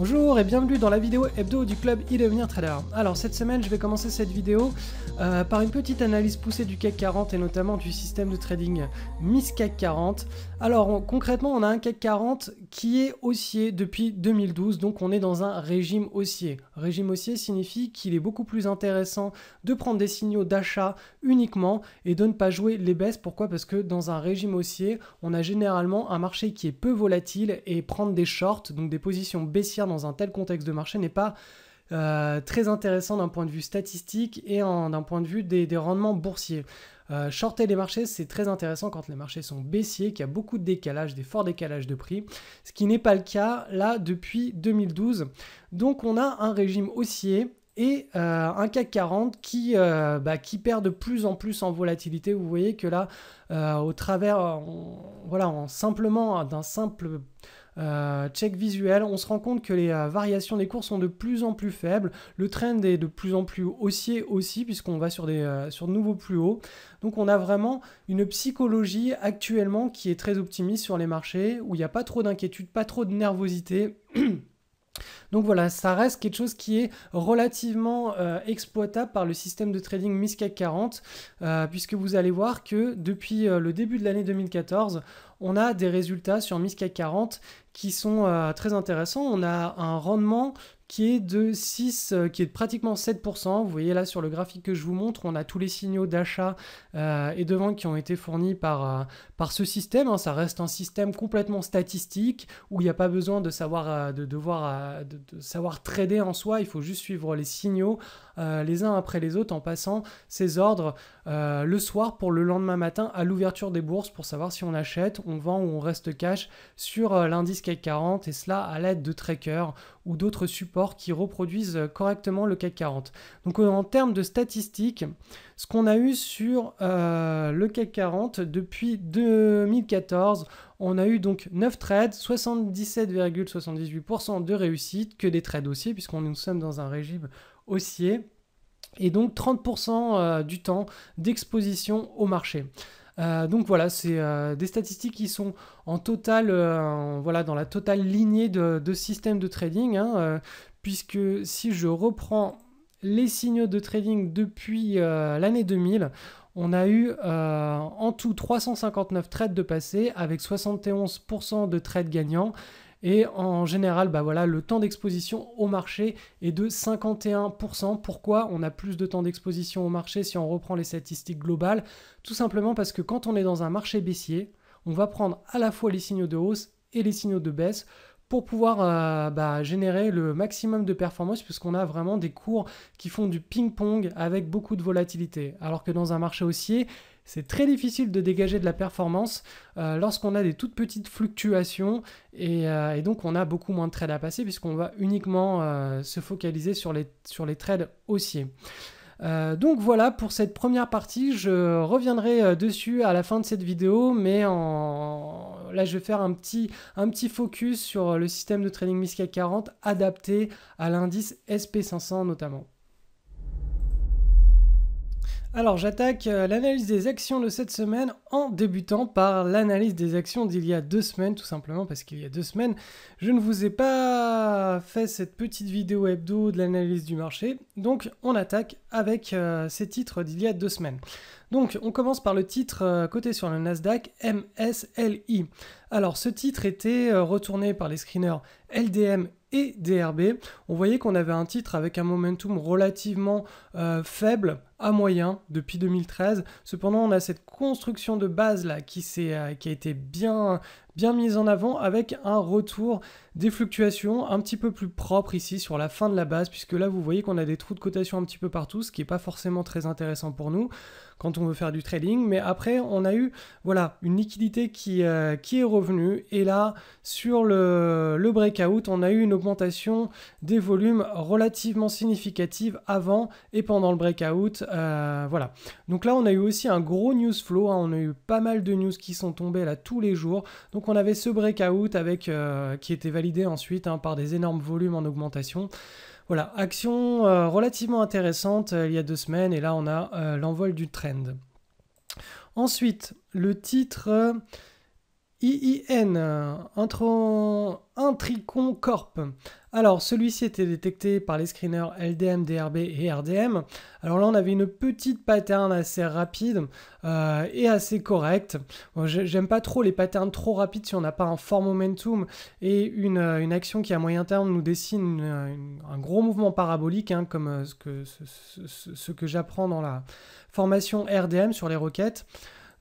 Bonjour et bienvenue dans la vidéo hebdo du club e-devenir trader. Alors cette semaine je vais commencer cette vidéo euh, par une petite analyse poussée du CAC 40 et notamment du système de trading Miss CAC 40. Alors concrètement on a un CAC 40 qui est haussier depuis 2012 donc on est dans un régime haussier. Régime haussier signifie qu'il est beaucoup plus intéressant de prendre des signaux d'achat uniquement et de ne pas jouer les baisses. Pourquoi Parce que dans un régime haussier on a généralement un marché qui est peu volatile et prendre des shorts donc des positions baissières dans un tel contexte de marché n'est pas euh, très intéressant d'un point de vue statistique et d'un point de vue des, rendements boursiers. Euh, shorter les marchés, c'est très intéressant quand les marchés sont baissiers, qu'il y a beaucoup de décalages, des forts décalages de prix, ce qui n'est pas le cas là depuis 2012. Donc on a un régime haussier et euh, un CAC 40 qui, bah, qui, perd de plus en plus en volatilité. Vous voyez que là, au travers, voilà, en simplement d'un simple euh, check visuel, on se rend compte que les euh, variations des cours sont de plus en plus faibles, le trend est de plus en plus haussier aussi puisqu'on va sur, des, euh, sur de nouveaux plus hauts. Donc on a vraiment une psychologie actuellement qui est très optimiste sur les marchés, où il n'y a pas trop d'inquiétude, pas trop de nervosité. Donc voilà, ça reste quelque chose qui est relativement euh, exploitable par le système de trading MISCAC 40, euh, puisque vous allez voir que depuis euh, le début de l'année 2014, on a des résultats sur MISCAC 40 qui sont très intéressants. On a un rendement qui est de 6, euh, qui est pratiquement 7%. Vous voyez là sur le graphique que je vous montre, on a tous les signaux d'achat euh, et de vente qui ont été fournis par, euh, par ce système. Hein. Ça reste un système complètement statistique où il n'y a pas besoin de savoir, devoir, de, de savoir trader en soi. Il faut juste suivre les signaux euh, les uns après les autres en passant ces ordres euh, le soir pour le lendemain matin à l'ouverture des bourses pour savoir si on achète, on vend ou on reste cash sur euh, l'indice CAC 40 et cela à l'aide de trackers ou d'autres supports qui reproduisent correctement le CAC 40. Donc en termes de statistiques, ce qu'on a eu sur le CAC 40 depuis 2014, on a eu donc 9 trades, 77,78% de réussite, que des trades haussiers, puisqu'on nous sommes dans un régime haussier et donc 30% euh, du temps d'exposition au marché. Euh, donc voilà, c'est euh, des statistiques qui sont en total, voilà, dans la totale lignée de, systèmes de trading, hein, puisque si je reprends les signaux de trading depuis l'année 2000, on a eu en tout 359 trades de passé avec 71% de trades gagnants et en général, bah voilà, le temps d'exposition au marché est de 51%. Pourquoi on a plus de temps d'exposition au marché si on reprend les statistiques globales Tout simplement parce que quand on est dans un marché baissier, on va prendre à la fois les signaux de hausse et les signaux de baisse pour pouvoir euh, bah, générer le maximum de performance puisqu'on a vraiment des cours qui font du ping-pong avec beaucoup de volatilité. Alors que dans un marché haussier, c'est très difficile de dégager de la performance euh, lorsqu'on a des toutes petites fluctuations euh, et, donc on a beaucoup moins de trades à passer puisqu'on va uniquement se focaliser sur les, sur les trades haussiers. Euh, donc voilà pour cette première partie, je reviendrai euh, dessus à la fin de cette vidéo, mais là je vais faire un petit, un petit focus sur le système de trading MISCA 40 adapté à l'indice SP500 notamment. Alors j'attaque euh, l'analyse des actions de cette semaine en débutant par l'analyse des actions d'il y a deux semaines, tout simplement parce qu'il y a deux semaines, je ne vous ai pas fait cette petite vidéo hebdo de l'analyse du marché, donc on attaque avec euh, ces titres d'il y a deux semaines. Donc on commence par le titre euh, coté sur le Nasdaq MSLI. Alors ce titre était retourné par les screeners LDM et DRB. On voyait qu'on avait un titre avec un momentum relativement faible à moyen depuis 2013. Cependant, on a cette construction de base là qui, euh, qui a été bien, bien mise en avant avec un retour des fluctuations un petit peu plus propre ici sur la fin de la base puisque là vous voyez qu'on a des trous de cotation un petit peu partout ce qui n'est pas forcément très intéressant pour nous quand on veut faire du trading mais après on a eu voilà une liquidité qui, euh, qui est revenue et là sur le, le breakout on a eu une augmentation des volumes relativement significative avant et pendant le breakout euh, voilà donc là on a eu aussi un gros news flow hein. on a eu pas mal de news qui sont tombés là tous les jours donc on avait ce breakout avec, euh, qui était validé ensuite hein, par des énormes volumes en augmentation. Voilà, action euh, relativement intéressante euh, il y a deux semaines et là on a l'envol du trend. Ensuite, le titre IIN, Intricon Corp. Alors, celui-ci était détecté par les screeners LDM, DRB et RDM. Alors là, on avait une petite pattern assez rapide euh, et assez correcte. J'aime pas trop les patterns trop rapides si on n'a pas un fort momentum et une, euh, action qui, à moyen terme, nous dessine un gros mouvement parabolique, hein, comme euh, ce que, ce que j'apprends dans la formation RDM sur les roquettes.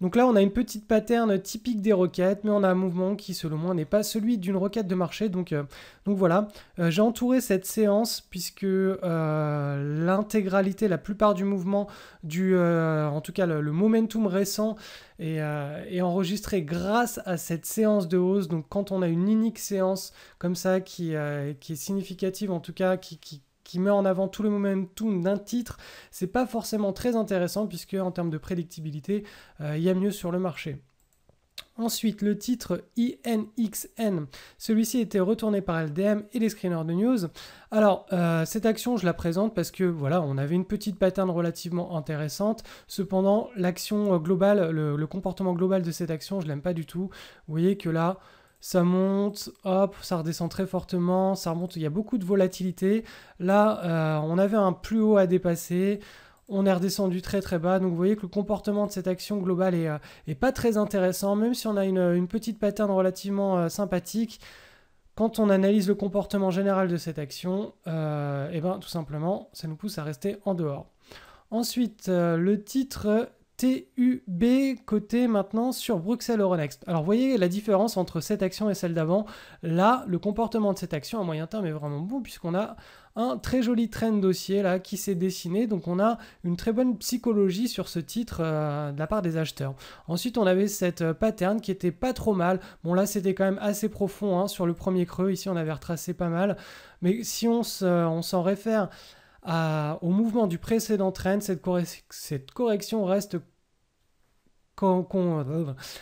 Donc là, on a une petite pattern typique des roquettes, mais on a un mouvement qui, selon moi, n'est pas celui d'une roquette de marché. Donc, euh, donc voilà, euh, j'ai entouré cette séance puisque euh, l'intégralité, la plupart du mouvement, du, en tout cas le, momentum récent, est, enregistré grâce à cette séance de hausse. Donc quand on a une unique séance comme ça qui, qui est significative, en tout cas qui qui met en avant tout le momentum d'un titre, c'est pas forcément très intéressant puisque en termes de prédictibilité, euh, il y a mieux sur le marché. Ensuite, le titre INXN. Celui-ci était retourné par LDM et les screeners de news. Alors, euh, cette action, je la présente parce que voilà, on avait une petite pattern relativement intéressante. Cependant, l'action globale, le, comportement global de cette action, je l'aime pas du tout. Vous voyez que là, ça monte, hop, ça redescend très fortement, ça remonte, il y a beaucoup de volatilité. Là, euh, on avait un plus haut à dépasser, on est redescendu très très bas, donc vous voyez que le comportement de cette action globale est, euh, est pas très intéressant, même si on a une, petite pattern relativement euh, sympathique. Quand on analyse le comportement général de cette action, et eh ben, tout simplement, ça nous pousse à rester en dehors. Ensuite, le titre TUB côté maintenant sur Bruxelles Euronext. Alors vous voyez la différence entre cette action et celle d'avant. Là, le comportement de cette action à moyen terme est vraiment beau puisqu'on a un très joli trend dossier là qui s'est dessiné. Donc on a une très bonne psychologie sur ce titre euh, de la part des acheteurs. Ensuite on avait cette euh, pattern qui était pas trop mal. Bon là c'était quand même assez profond hein, sur le premier creux. Ici on avait retracé pas mal. Mais si on euh, s'en réfère euh, au mouvement du précédent trend, cette, correction reste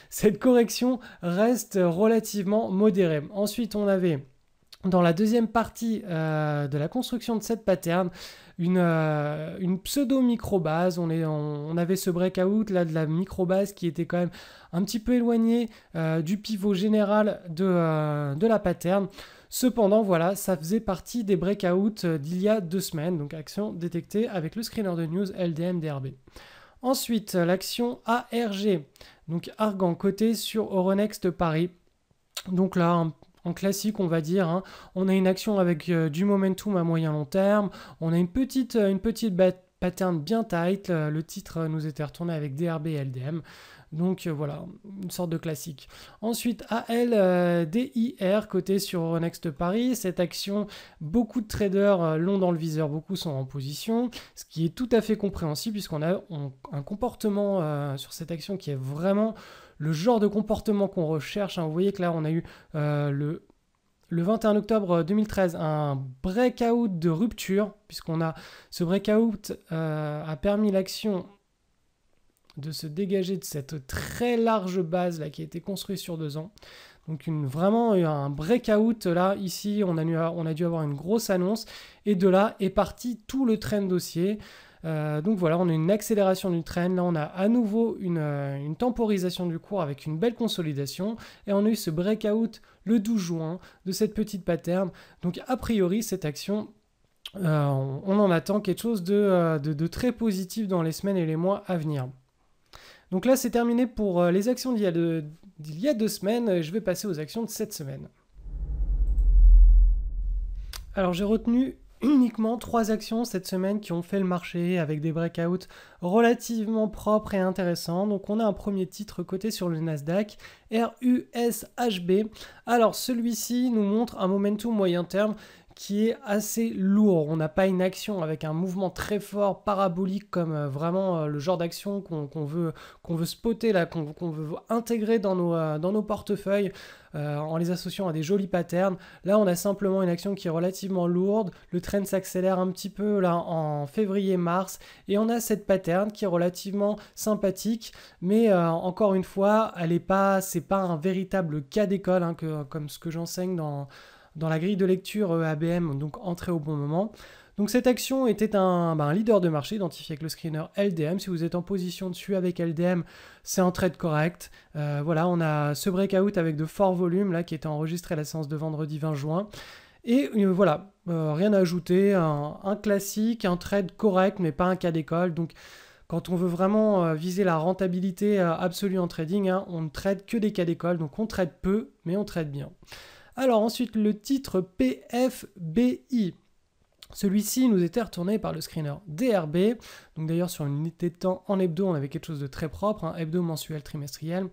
cette correction reste relativement modérée. Ensuite, on avait dans la deuxième partie euh, de la construction de cette pattern, une, euh, pseudo microbase. On, avait ce breakout là de la microbase qui était quand même un petit peu éloigné du pivot général de, de la pattern. Cependant, voilà, ça faisait partie des breakouts euh, d'il y a deux semaines, donc action détectée avec le screener de news LDM-DRB. Ensuite, euh, l'action ARG, donc Argan coté sur Euronext Paris. Donc là, en classique, on va dire. Hein, on a une action avec euh, du momentum à moyen long terme. On a une petite, une petite pattern bien tight. Le titre nous était retourné avec DRB et LDM. Donc euh, voilà, une sorte de classique. Ensuite, ALDIR, euh, côté sur Euronext Paris. Cette action, beaucoup de traders euh, l'ont dans le viseur, beaucoup sont en position, ce qui est tout à fait compréhensible puisqu'on a un comportement sur cette action qui est vraiment le genre de comportement qu'on recherche. Hein. Vous voyez que là, on a eu le le 21 octobre 2013, un breakout de rupture, puisqu'on a ce breakout a permis l'action de se dégager de cette très large base là qui a été construite sur deux ans. Donc une, vraiment euh, un breakout là, ici on a, on a dû avoir une grosse annonce et de là est parti tout le train dossier. Euh, donc voilà, on a une accélération du train, là on a à nouveau euh, une, temporisation du cours avec une belle consolidation et on a eu ce breakout le 12 juin de cette petite pattern. Donc a priori cette action, on, en attend quelque chose de très positif dans les semaines et les mois à venir. Donc là, c'est terminé pour euh, les actions d'il y, a deux, semaines. Je vais passer aux actions de cette semaine. Alors j'ai retenu uniquement trois actions cette semaine qui ont fait le marché avec des breakouts relativement propres et intéressants. Donc on a un premier titre coté sur le Nasdaq, RUSHB. Alors celui-ci nous montre un momentum moyen terme qui est assez lourd. On n'a pas une action avec un mouvement très fort, parabolique, comme euh, vraiment euh, le genre d'action qu'on veut, qu'on veut spotter, là, qu'on veut intégrer dans nos, euh, dans nos portefeuilles en les associant à des jolis patterns. Là, on a simplement une action qui est relativement lourde. Le trend s'accélère un petit peu là en février-mars et on a cette pattern qui est relativement sympathique, mais encore une fois, elle n'est pas, c'est pas un véritable cas d'école hein, comme ce que j'enseigne dans dans la grille de lecture euh, ABM, donc entrer au bon moment. Donc cette action était un, bah, leader de marché identifié avec le screener LDM. Si vous êtes en position dessus avec LDM, c'est un trade correct. Euh, voilà, on a ce breakout avec de forts volumes là qui était enregistré à la séance de vendredi 20 juin. Et euh, voilà, rien à ajouter, un, classique, un trade correct, mais pas un cas d'école. Donc quand on veut vraiment viser la rentabilité absolue en trading, hein, on ne trade que des cas d'école, donc on trade peu, mais on trade bien. Alors ensuite le titre PFBI. Celui-ci nous était retourné par le screener DRB. Donc d'ailleurs sur une unité de temps en hebdo, on avait quelque chose de très propre, hein, hebdo mensuel trimestriel.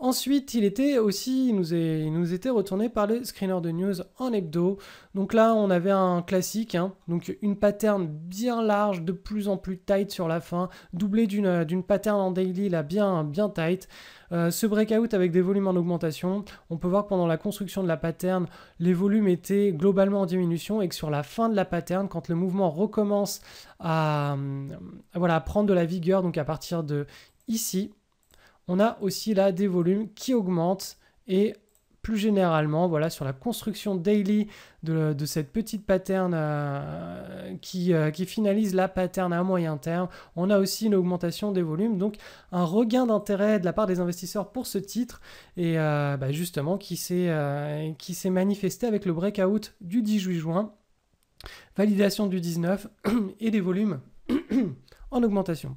Ensuite, il était aussi, il nous, nous était retourné par le screener de news en hebdo. Donc là, on avait un classique, hein. donc une pattern bien large, de plus en plus tight sur la fin, doublée d'une pattern en daily, là, bien, bien tight. Euh, ce breakout avec des volumes en augmentation, on peut voir que pendant la construction de la pattern, les volumes étaient globalement en diminution et que sur la fin de la pattern, quand le mouvement recommence à, voilà, prendre de la vigueur, donc à partir de ici, on a aussi là des volumes qui augmentent et plus généralement, voilà, sur la construction daily de, cette petite pattern euh, euh, qui, finalise la pattern à moyen terme, on a aussi une augmentation des volumes, donc un regain d'intérêt de la part des investisseurs pour ce titre, et euh, bah, justement qui s'est manifesté avec le breakout du 18 juin, validation du 19 et des volumes en augmentation.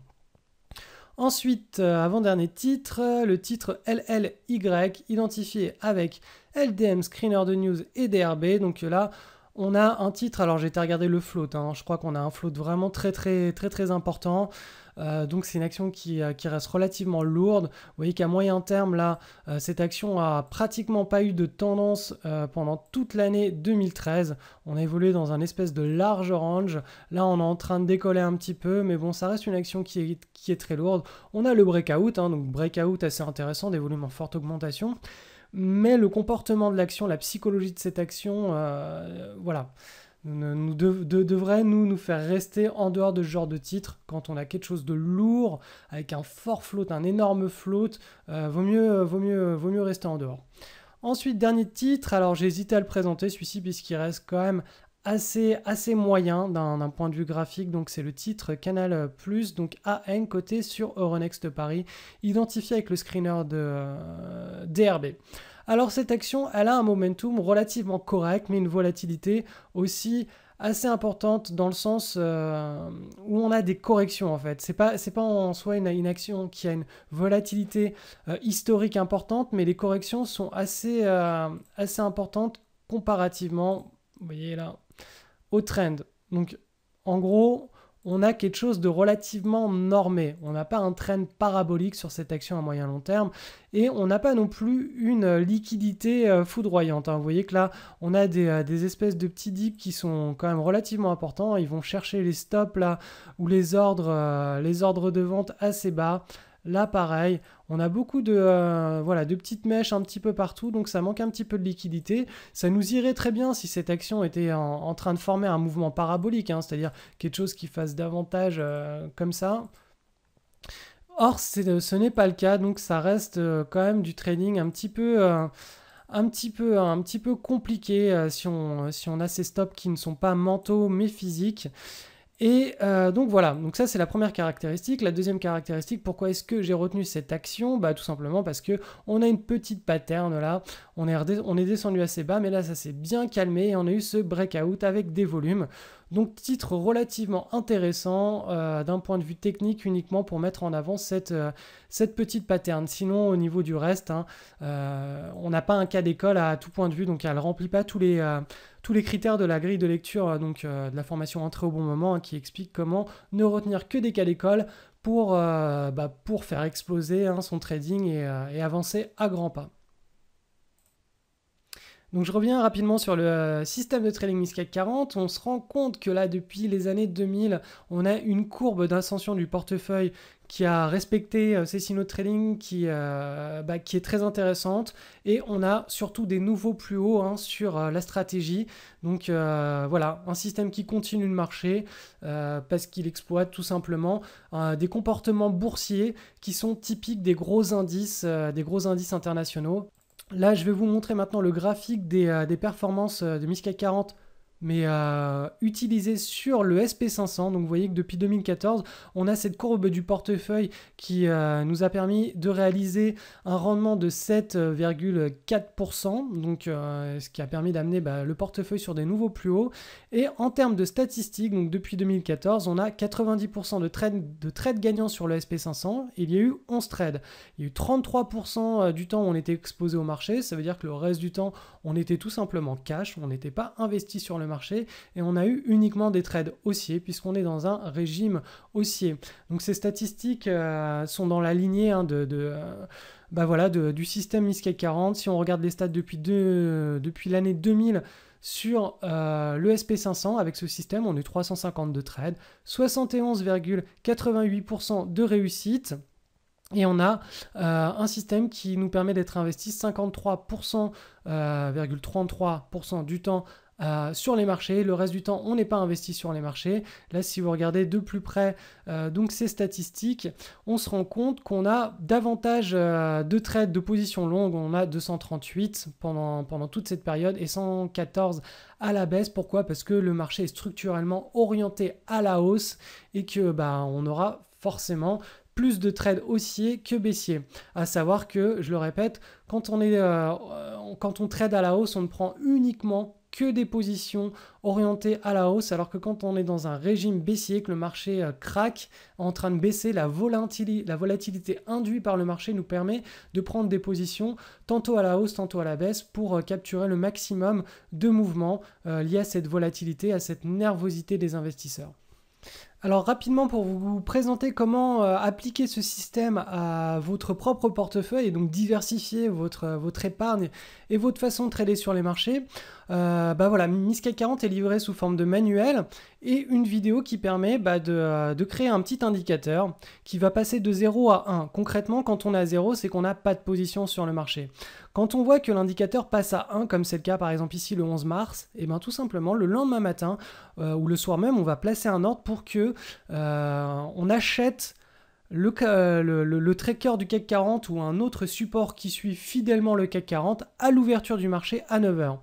Ensuite, euh, avant-dernier titre, le titre LLY, identifié avec LDM Screener de News et DRB. Donc là, on a un titre, alors j'ai été regarder le float, hein. je crois qu'on a un float vraiment très très très très important. Euh, donc c'est une action euh, qui, reste relativement lourde. Vous voyez qu'à moyen terme, là, euh, cette action a pratiquement pas eu de tendance pendant toute l'année 2013. On a évolué dans un espèce de large range. Là, on est en train de décoller un petit peu, mais bon, ça reste une action qui est, très lourde. On a le breakout, hein. donc breakout assez intéressant, des volumes en forte augmentation mais le comportement de l'action, la psychologie de cette action, euh, voilà, nous devrait nous, nous faire rester en dehors de ce genre de titre quand on a quelque chose de lourd, avec un fort float, un énorme float, euh, vaut, mieux, vaut, mieux, vaut mieux rester en dehors. Ensuite, dernier titre, alors j'ai hésité à le présenter celui-ci puisqu'il reste quand même assez, assez moyen d'un point de vue graphique. Donc c'est le titre Canal Plus, donc AN côté sur Euronext Paris, identifié avec le screener de euh, DRB. Alors cette action, elle a un momentum relativement correct, mais une volatilité aussi assez importante dans le sens euh, où on a des corrections en fait. C'est pas pas en soi une, action qui a une volatilité euh, historique importante, mais les corrections sont assez assez importantes comparativement. Vous voyez là, au trend. Donc en gros, on a quelque chose de relativement normé. On n'a pas un trend parabolique sur cette action à moyen long terme et on n'a pas non plus une liquidité euh, foudroyante. Hein. Vous voyez que là, on a des, euh, des, espèces de petits dips qui sont quand même relativement importants. Ils vont chercher les stops là ou les ordres, euh, les ordres de vente assez bas Là, pareil, on a beaucoup de, euh, voilà, de petites mèches un petit peu partout, donc ça manque un petit peu de liquidité. Ça nous irait très bien si cette action était en, train de former un mouvement parabolique, hein, c'est-à-dire quelque chose qui fasse davantage euh, comme ça. Or, euh, ce n'est pas le cas, donc ça reste quand même du trading un petit peu... un petit peu, un petit peu compliqué si on, si, on, a ces stops qui ne sont pas mentaux mais physiques. Et euh, donc voilà, donc ça c'est la première caractéristique. La deuxième caractéristique, pourquoi est-ce que j'ai retenu cette action Bah tout simplement parce que on a une petite pattern là, on est, on est descendu assez bas, mais là ça s'est bien calmé et on a eu ce breakout avec des volumes. Donc titre relativement intéressant euh, d'un point de vue technique uniquement pour mettre en avant cette, euh, cette petite pattern. Sinon au niveau du reste, hein, on n'a pas un cas d'école à tout point de vue, donc elle ne remplit pas tous les tous les critères de la grille de lecture euh, donc, euh, de la formation Entrée au bon moment hein, qui explique comment ne retenir que des cas d'école pour, euh, bah, pour faire exploser hein, son trading et avancer à grands pas. Donc je reviens rapidement sur le euh, système de trading MISCAC 40. On se rend compte que là, depuis les années 2000, on a une courbe d'ascension du portefeuille qui a respecté ces signaux de trading qui, est très intéressante et on a surtout des nouveaux plus hauts hein, sur euh, la stratégie donc euh, voilà un système qui continue de marcher parce qu'il exploite tout simplement des comportements boursiers qui sont typiques des gros indices des gros indices internationaux Là, je vais vous montrer maintenant le graphique des, euh, performances euh, de Misca 40 mais euh, utilisé sur le SP500. Donc vous voyez que depuis 2014, on a cette courbe du portefeuille qui euh, nous a permis de réaliser un rendement de 7,4%, donc euh, ce qui a permis d'amener bah, le portefeuille sur des nouveaux plus hauts. Et en termes de statistiques, donc depuis 2014, on a 90% de trades gagnants sur le SP500. Il y a eu 11 trades. Il y a eu 33% du temps où on était exposé au marché. Ça veut dire que le reste du temps, on était tout simplement cash, on n'était pas investi sur le marché et on a eu uniquement des trades haussiers puisqu'on est dans un régime haussier. Donc ces statistiques euh, sont dans la lignée hein, de... de euh, bah voilà, du système MISCAC 40. Si on regarde les stats depuis, deux, depuis l'année 2000 sur euh, le SP500, avec ce système, on a est 352 trades, 71,88% de réussite. Et on a un système qui nous permet d'être investi 53,33% euh, du temps euh, sur les marchés. Le reste du temps, on n'est pas investi sur les marchés. Là, si vous regardez de plus près euh, donc ces statistiques, on se rend compte qu'on a davantage euh, de trades de position longue. On a 238 pendant, pendant toute cette période et 114 à la baisse. Pourquoi Parce que le marché est structurellement orienté à la hausse et que bah, on aura forcément plus de trades haussiers que baissiers. À savoir que, je le répète, quand on, est, quand on trade à la hausse, on ne prend uniquement que des positions orientées à la hausse, alors que quand on est dans un régime baissier, que le marché euh, craque en train de baisser, la volatilité, la volatilité induite par le marché nous permet de prendre des positions tantôt à la hausse, tantôt à la baisse pour euh, capturer le maximum de mouvements euh, liés à cette volatilité, à cette nervosité des investisseurs. Alors rapidement pour vous présenter comment euh, appliquer ce système à votre propre portefeuille et donc diversifier votre, euh, votre épargne et votre façon de trader sur les marchés, euh, bah voilà, 40 est livré sous forme de manuel et une vidéo qui permet bah, de, de, créer un petit indicateur qui va passer de 0 à 1. Concrètement, quand on est à 0, c'est qu'on n'a pas de position sur le marché. Quand on voit que l'indicateur passe à 1, comme c'est le cas par exemple ici le 11 mars, et bien tout simplement le lendemain matin ou le soir même, on va placer un ordre pour que euh, on achète le, tracker du CAC 40 ou un autre support qui suit fidèlement le CAC 40 à l'ouverture du marché à 9h.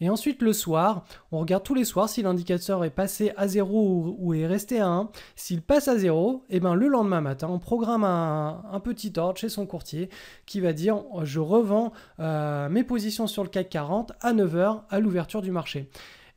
Et ensuite le soir, on regarde tous les soirs si l'indicateur est passé à 0 ou, est resté à 1. S'il passe à 0, et eh ben le lendemain matin, on programme un, petit ordre chez son courtier qui va dire je revends euh, mes positions sur le CAC 40 à 9h à l'ouverture du marché.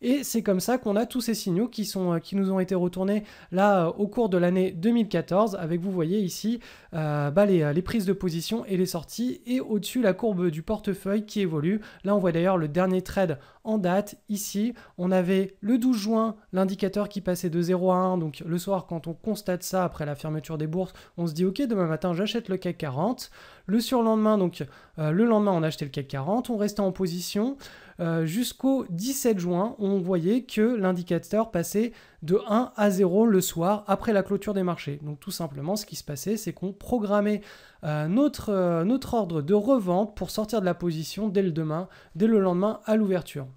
Et c'est comme ça qu'on a tous ces signaux qui, sont, euh, qui nous ont été retournés là euh, au cours de l'année 2014, avec vous voyez ici euh, bah, les, les, prises de position et les sorties, et au-dessus la courbe du portefeuille qui évolue. Là on voit d'ailleurs le dernier trade en date, ici on avait le 12 juin l'indicateur qui passait de 0 à 1, donc le soir quand on constate ça après la fermeture des bourses, on se dit ok demain matin j'achète le CAC 40. Le surlendemain, donc euh, le lendemain, on achetait le CAC 40, on restait en position. Euh, jusqu'au 17 juin, on voyait que l'indicateur passait de 1 à 0 le soir après la clôture des marchés. Donc tout simplement, ce qui se passait, c'est qu'on programmait euh, notre, notre ordre de revente pour sortir de la position dès le demain, dès le lendemain à l'ouverture.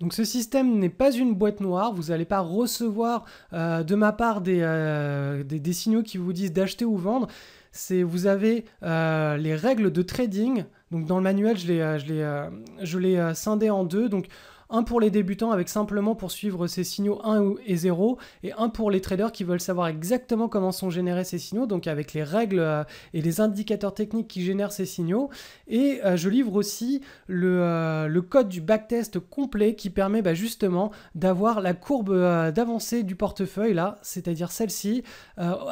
Donc ce système n'est pas une boîte noire, vous n'allez pas recevoir de ma part des, des, des, signaux qui vous disent d'acheter ou vendre c'est vous avez euh, les règles de trading. Donc dans le manuel, je l'ai euh, je euh, scindé en deux. Donc un pour les débutants avec simplement pour suivre ces signaux 1 et 0, et un pour les traders qui veulent savoir exactement comment sont générés ces signaux, donc avec les règles euh, et les indicateurs techniques qui génèrent ces signaux. Et euh, je livre aussi euh, le, code du backtest complet qui permet bah, justement d'avoir la courbe d'avancée du portefeuille, là, c'est-à-dire celle-ci,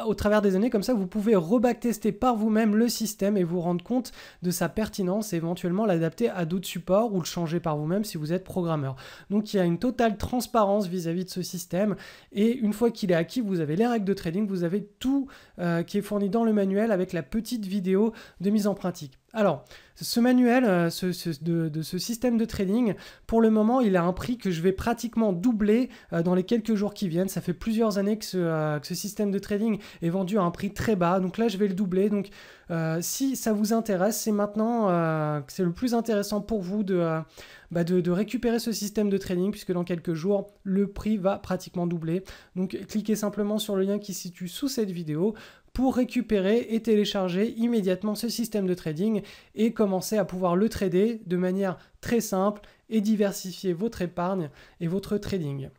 au travers des années, comme ça vous pouvez rebacktester par vous-même le système et vous rendre compte de sa pertinence et éventuellement l'adapter à d'autres supports ou le changer par vous-même si vous êtes programmé. Donc il y a une totale transparence vis-à-vis de ce système et une fois qu'il est acquis, vous avez les règles de trading, vous avez tout euh, qui est fourni dans le manuel avec la petite vidéo de mise en pratique. Alors, ce manuel euh, ce, de, ce système de trading, pour le moment, il a un prix que je vais pratiquement doubler euh, dans les quelques jours qui viennent. Ça fait plusieurs années que ce, euh, système de trading est vendu à un prix très bas. Donc là, je vais le doubler. Donc, si ça vous intéresse, c'est maintenant que c'est le plus intéressant pour vous de, bah, de, de, récupérer ce système de trading, puisque dans quelques jours, le prix va pratiquement doubler. Donc, cliquez simplement sur le lien qui se situe sous cette vidéo pour récupérer et télécharger immédiatement ce système de trading et commencer à pouvoir le trader de manière très simple et diversifier votre épargne et votre trading.